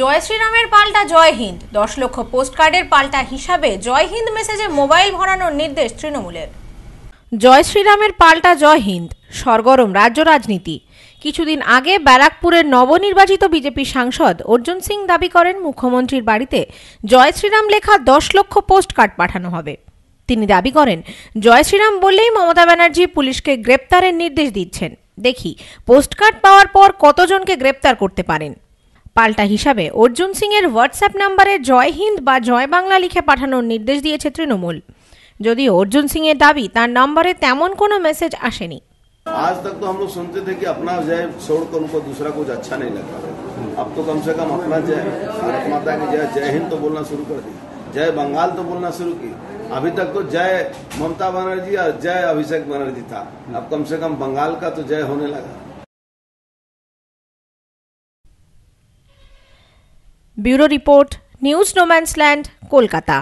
জয় শ্রীরামের পাল্টা জয় হিন্দ দশ লক্ষ পোস্টকার্ডের পাল্টা হিসাবে জয় হিন্দ মেসেজে মোবাইল ভরানোর নির্দেশ তৃণমূলের জয় শ্রীরামের পাল্টা জয় হিন্দ সরগরম রাজ্য রাজনীতি কিছুদিন আগে ব্যারাকপুরের নবনির্বাচিত বিজেপি সাংসদ অর্জুন সিং দাবি করেন মুখ্যমন্ত্রীর বাড়িতে জয় শ্রীরাম লেখা দশ লক্ষ পোস্টকার্ড পাঠানো হবে তিনি দাবি করেন জয় শ্রীরাম বললেই মমতা ব্যানার্জি পুলিশকে গ্রেপ্তারের নির্দেশ দিচ্ছেন দেখি পোস্টকার্ড পাওয়ার পর কতজনকে গ্রেপ্তার করতে পারেন পাল্টা হিসাবে অর্জুন সিংয়ের হোয়াটসঅ্যাপ নাম্বারে জয় হিন্দ বা জয় বাংলা লিখে পাঠানোর নির্দেশ দিয়েছে তৃণমূল যদিও অর্জুন সিংয়ের দাবি তার নম্বরে তেমন কোনো মেসেজ আসেনি आज तक तो हम लोग सुनते थे कि अपना जय छोड़कर उनको दूसरा कुछ अच्छा नहीं लगा अब तो कम से कम अपना जय भारत माता की जय जय हिंद तो बोलना शुरू कर दी जय बंगाल तो बोलना शुरू की अभी तक तो जय ममता बनर्जी और जय अभिषेक बनर्जी था अब कम से कम बंगाल का तो जय होने लगा bureau report news land Kolkata